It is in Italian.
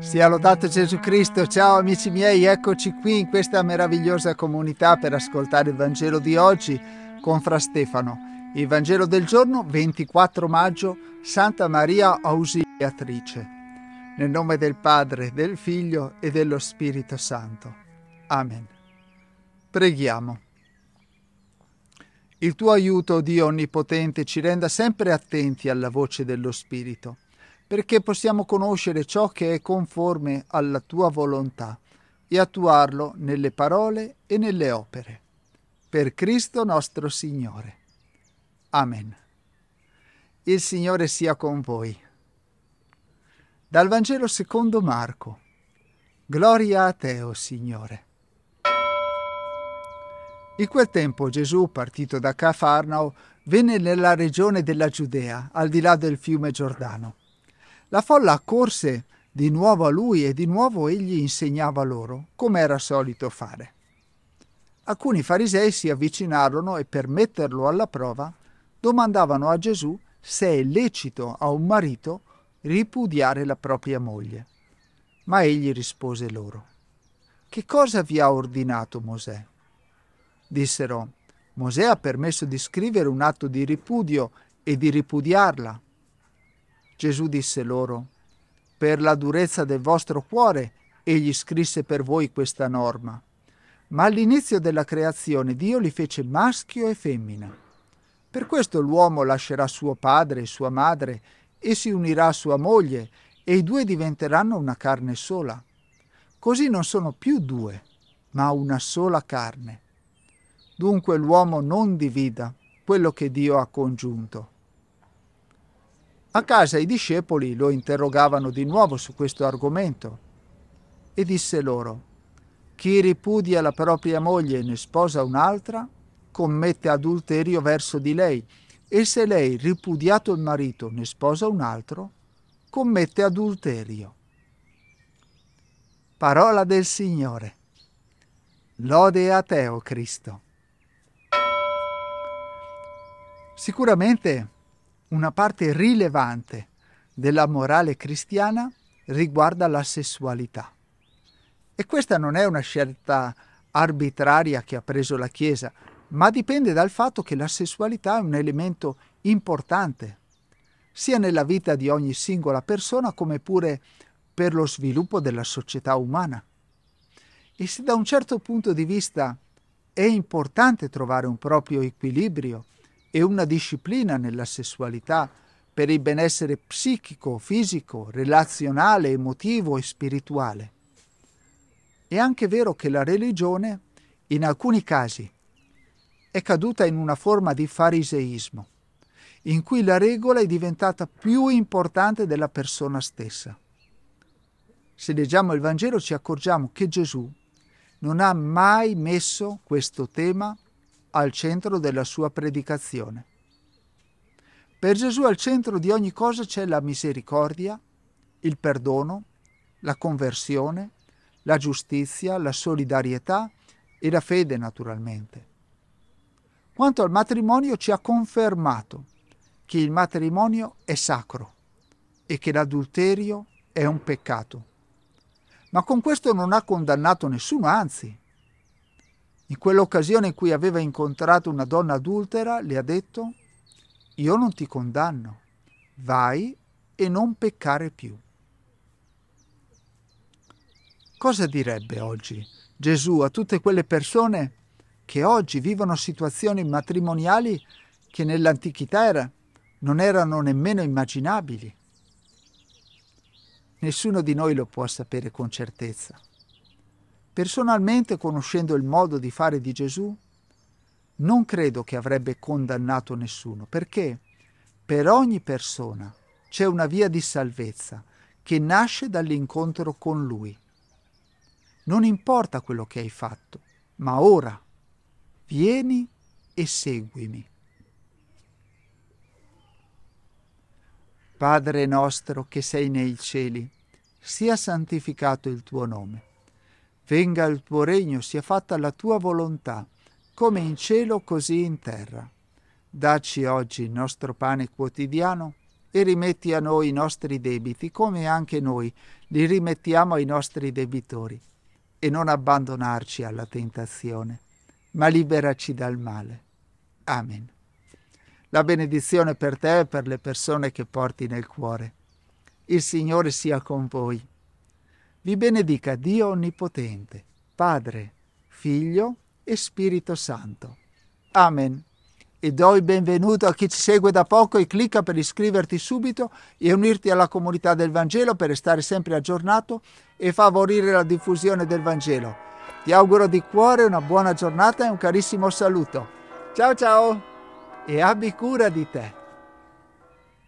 Sia lodato Gesù Cristo, ciao amici miei, eccoci qui in questa meravigliosa comunità per ascoltare il Vangelo di oggi con Fra Stefano. Il Vangelo del giorno 24 maggio, Santa Maria Ausiliatrice. Nel nome del Padre, del Figlio e dello Spirito Santo. Amen. Preghiamo. Il tuo aiuto, Dio Onnipotente, ci renda sempre attenti alla voce dello Spirito perché possiamo conoscere ciò che è conforme alla tua volontà e attuarlo nelle parole e nelle opere. Per Cristo nostro Signore. Amen. Il Signore sia con voi. Dal Vangelo secondo Marco. Gloria a te, o oh Signore. In quel tempo Gesù, partito da Cafarnao, venne nella regione della Giudea, al di là del fiume Giordano la folla accorse di nuovo a lui e di nuovo egli insegnava loro, come era solito fare. Alcuni farisei si avvicinarono e per metterlo alla prova domandavano a Gesù se è lecito a un marito ripudiare la propria moglie. Ma egli rispose loro, Che cosa vi ha ordinato Mosè? Dissero, Mosè ha permesso di scrivere un atto di ripudio e di ripudiarla. Gesù disse loro, per la durezza del vostro cuore egli scrisse per voi questa norma. Ma all'inizio della creazione Dio li fece maschio e femmina. Per questo l'uomo lascerà suo padre e sua madre e si unirà a sua moglie e i due diventeranno una carne sola. Così non sono più due, ma una sola carne. Dunque l'uomo non divida quello che Dio ha congiunto. A casa i discepoli lo interrogavano di nuovo su questo argomento e disse loro, chi ripudia la propria moglie e ne sposa un'altra, commette adulterio verso di lei, e se lei, ripudiato il marito, ne sposa un altro, commette adulterio. Parola del Signore. Lode a te, o Cristo. Sicuramente una parte rilevante della morale cristiana riguarda la sessualità. E questa non è una scelta arbitraria che ha preso la Chiesa, ma dipende dal fatto che la sessualità è un elemento importante, sia nella vita di ogni singola persona come pure per lo sviluppo della società umana. E se da un certo punto di vista è importante trovare un proprio equilibrio e una disciplina nella sessualità per il benessere psichico, fisico, relazionale, emotivo e spirituale. È anche vero che la religione, in alcuni casi, è caduta in una forma di fariseismo, in cui la regola è diventata più importante della persona stessa. Se leggiamo il Vangelo ci accorgiamo che Gesù non ha mai messo questo tema al centro della sua predicazione. Per Gesù al centro di ogni cosa c'è la misericordia, il perdono, la conversione, la giustizia, la solidarietà e la fede naturalmente. Quanto al matrimonio ci ha confermato che il matrimonio è sacro e che l'adulterio è un peccato. Ma con questo non ha condannato nessuno, anzi, in quell'occasione in cui aveva incontrato una donna adultera, le ha detto, io non ti condanno, vai e non peccare più. Cosa direbbe oggi Gesù a tutte quelle persone che oggi vivono situazioni matrimoniali che nell'antichità era, non erano nemmeno immaginabili? Nessuno di noi lo può sapere con certezza. Personalmente, conoscendo il modo di fare di Gesù, non credo che avrebbe condannato nessuno, perché per ogni persona c'è una via di salvezza che nasce dall'incontro con Lui. Non importa quello che hai fatto, ma ora vieni e seguimi. Padre nostro che sei nei cieli, sia santificato il tuo nome Venga il tuo regno, sia fatta la tua volontà, come in cielo così in terra. Dacci oggi il nostro pane quotidiano e rimetti a noi i nostri debiti, come anche noi li rimettiamo ai nostri debitori, e non abbandonarci alla tentazione, ma liberaci dal male. Amen. La benedizione per te e per le persone che porti nel cuore. Il Signore sia con voi. Vi benedica Dio Onnipotente, Padre, Figlio e Spirito Santo. Amen. E do il benvenuto a chi ci segue da poco e clicca per iscriverti subito e unirti alla comunità del Vangelo per restare sempre aggiornato e favorire la diffusione del Vangelo. Ti auguro di cuore una buona giornata e un carissimo saluto. Ciao ciao e abbi cura di te.